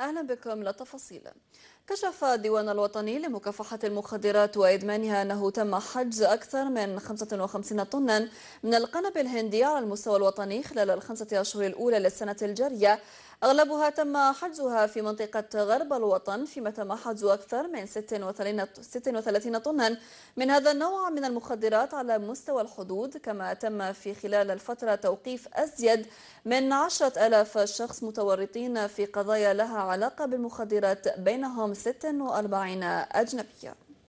أهلا بكم للتفاصيل كشف الديوان الوطني لمكافحة المخدرات وإدمانها أنه تم حجز أكثر من 55 طنا من القنب الهندي على المستوى الوطني خلال الخمسة أشهر الأولى للسنة الجارية أغلبها تم حجزها في منطقة غرب الوطن فيما تم حجز أكثر من 36 طنا من هذا النوع من المخدرات على مستوى الحدود كما تم في خلال الفترة توقيف أزيد من 10 ألاف شخص متورطين في قضايا لها علاقة بالمخدرات بينهم 46 أجنبياً